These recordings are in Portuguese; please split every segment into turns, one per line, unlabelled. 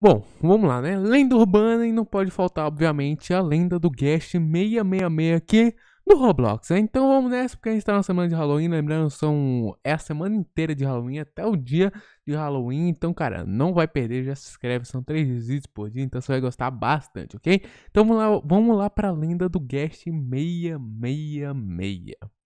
Bom, vamos lá, né? Lenda urbana e não pode faltar, obviamente, a lenda do Guest 666 aqui do Roblox. Né? Então vamos nessa, porque a gente tá na semana de Halloween. Lembrando, são é a semana inteira de Halloween até o dia de Halloween. Então, cara, não vai perder, já se inscreve. São três vídeos por dia, então você vai gostar bastante, ok? Então vamos lá, vamos lá pra lenda do Guest 666.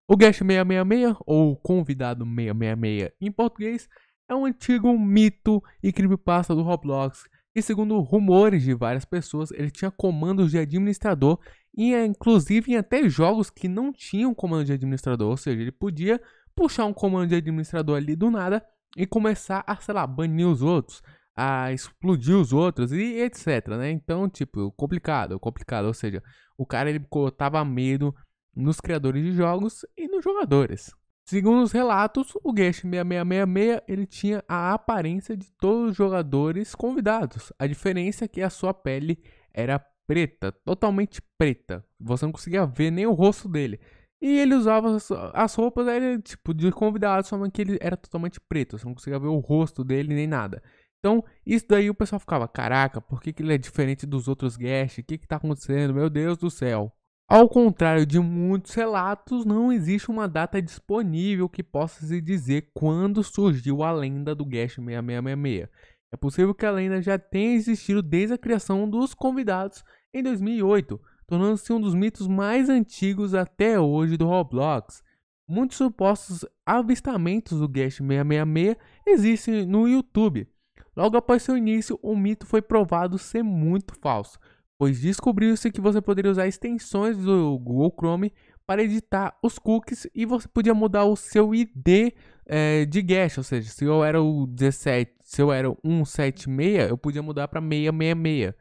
O Guest 666, ou convidado 666 em português, é um antigo mito e creepypasta do Roblox e segundo rumores de várias pessoas, ele tinha comandos de administrador e eh, inclusive em até jogos que não tinham comando de administrador, ou seja, ele podia puxar um comando de administrador ali do nada e começar a, sei lá, banir os outros, a explodir os outros e etc, né? Então, tipo, complicado, complicado, ou seja, o cara ele botava medo nos criadores de jogos e nos jogadores. Segundo os relatos, o Guest 6666 ele tinha a aparência de todos os jogadores convidados. A diferença é que a sua pele era preta, totalmente preta. Você não conseguia ver nem o rosto dele. E ele usava as roupas era, tipo de convidado, só que ele era totalmente preto. Você não conseguia ver o rosto dele nem nada. Então, isso daí o pessoal ficava, caraca, por que, que ele é diferente dos outros guests? O que, que tá acontecendo? Meu Deus do céu. Ao contrário de muitos relatos, não existe uma data disponível que possa se dizer quando surgiu a lenda do Guest 6666. É possível que a lenda já tenha existido desde a criação dos convidados em 2008, tornando-se um dos mitos mais antigos até hoje do Roblox. Muitos supostos avistamentos do Guest 666 existem no YouTube. Logo após seu início, o mito foi provado ser muito falso, pois descobriu-se que você poderia usar extensões do Google Chrome para editar os cookies e você podia mudar o seu ID é, eh, de guest, ou seja, se eu era o 17, se eu era 176, eu podia mudar para 666.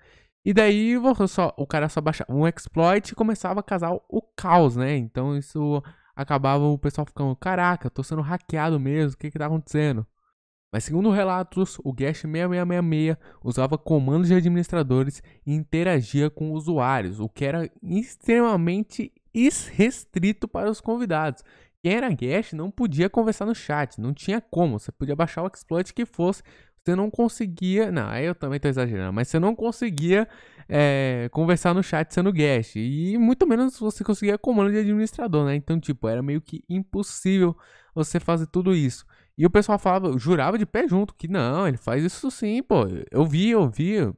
E daí só, o cara só baixava um exploit e começava a casar o caos, né? Então isso acabava o pessoal ficando, caraca, eu tô sendo hackeado mesmo, o que que tá acontecendo? Mas segundo relatos, o Guest 6666 usava comandos de administradores e interagia com usuários, o que era extremamente restrito para os convidados. Quem era guest não podia conversar no chat, não tinha como. Você podia baixar o exploit que fosse, você não conseguia. Não, aí eu também estou exagerando, mas você não conseguia é, conversar no chat sendo guest. E muito menos você conseguia comando de administrador, né? Então, tipo, era meio que impossível você fazer tudo isso. E o pessoal falava, jurava de pé junto, que não, ele faz isso sim, pô. Eu vi, eu vi. Eu,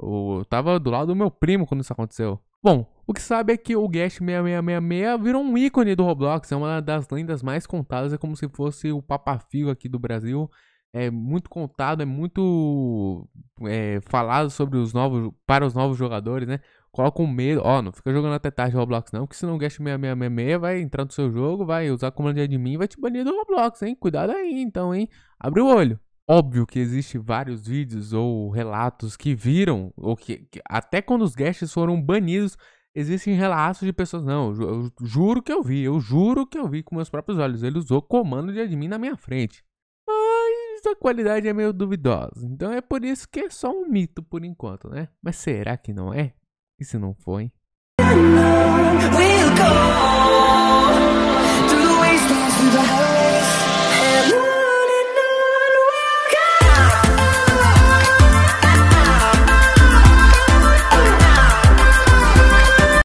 eu tava do lado do meu primo quando isso aconteceu. Bom, o que sabe é que o Guest 6666 virou um ícone do Roblox, é uma das lendas mais contadas, é como se fosse o papafio aqui do Brasil. É muito contado, é muito é, falado sobre os novos para os novos jogadores, né? Coloca um medo. Ó, não fica jogando até tarde Roblox, não, porque senão o Guest 6666 vai entrar no seu jogo, vai usar comando de admin vai te banir do Roblox, hein? Cuidado aí, então, hein? Abre o olho. Óbvio que existe vários vídeos ou relatos que viram, ou que, que até quando os guests foram banidos, existem relatos de pessoas. Não, eu, eu juro que eu vi, eu juro que eu vi com meus próprios olhos. Ele usou comando de admin na minha frente. Mas a qualidade é meio duvidosa. Então é por isso que é só um mito por enquanto, né? Mas será que não é? E se não foi?